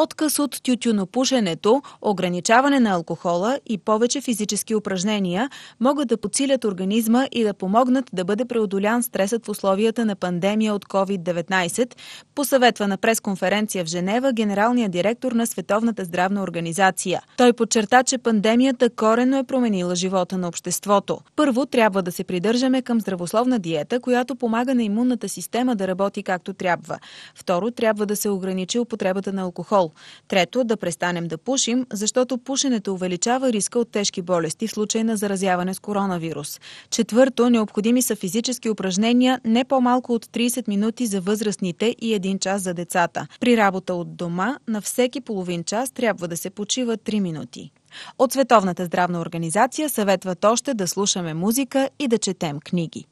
отказ от тютюнопушенето, ограничаване на алкохола и повече физически упражнения могат да подсилят организма и да помогнат да бъде преодолян стресът в условията на пандемия от COVID-19, посъветва на пресконференция в Женева генералният директор на Световната здравна организация. Той подчерта, че пандемията корено е променила живота на обществото. Първо трябва да се придържаме към здравословна диета, която помага на имунната система да работи както трябва. Второ, трябва да се ограничи употребата на алкохол алкохол. Трето, да престанем да пушим, защото пушенето увеличава риска от тежки болести в случай на заразяване с коронавирус. Четвърто, необходими са физически упражнения не по-малко от 30 минути за възрастните и 1 час за децата. При работа от дома на всеки половин час трябва да се почива 3 минути. От Световната здравна организация съветват още да слушаме музика и да четем книги.